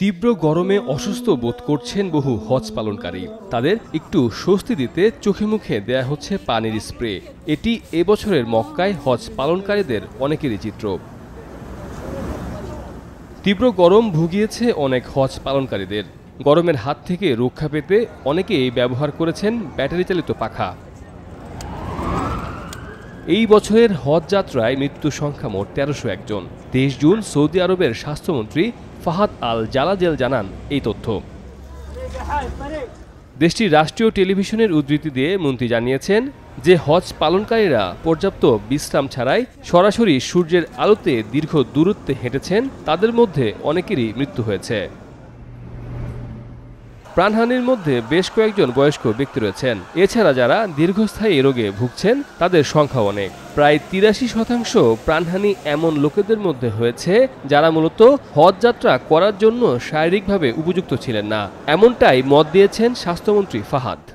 তীব্র গরমে অসুস্থ বোধ করছেন বহু হজ পালনকারী তাদের একটু স্বস্তি দিতে চোখে মুখে দেয়া হচ্ছে পানির স্প্রে এটি এবছরের মক্কায় হজ পালনকারীদের অনেকেরই চিত্র তীব্র গরম ভুগিয়েছে অনেক হজ পালনকারীদের গরমের হাত থেকে রক্ষা পেতে অনেকেই ব্যবহার করেছেন ব্যাটারি চালিত পাখা এই বছরের হজ যাত্রায় মৃত্যু সংখ্যা মোট তেরোশো একজন তেইশ জুন সৌদি আরবের স্বাস্থ্যমন্ত্রী ফাহাদ আল জালাজেল জানান এই তথ্য দেশটির রাষ্ট্রীয় টেলিভিশনের উদ্ধৃতি দিয়ে মন্ত্রী জানিয়েছেন যে হজ পালনকারীরা পর্যাপ্ত বিশ্রাম ছাড়াই সরাসরি সূর্যের আলোতে দীর্ঘ দূরত্বে হেঁটেছেন তাদের মধ্যে অনেকেরই মৃত্যু হয়েছে প্রাণহানির মধ্যে বেশ কয়েকজন বয়স্ক ব্যক্তি রয়েছেন এছাড়া যারা দীর্ঘস্থায়ী রোগে ভুগছেন তাদের সংখ্যা অনেক প্রায় তিরাশি শতাংশ প্রাণহানি এমন লোকেদের মধ্যে হয়েছে যারা মূলত হজযাত্রা করার জন্য শারীরিকভাবে উপযুক্ত ছিলেন না এমনটাই মত দিয়েছেন স্বাস্থ্যমন্ত্রী ফাহাদ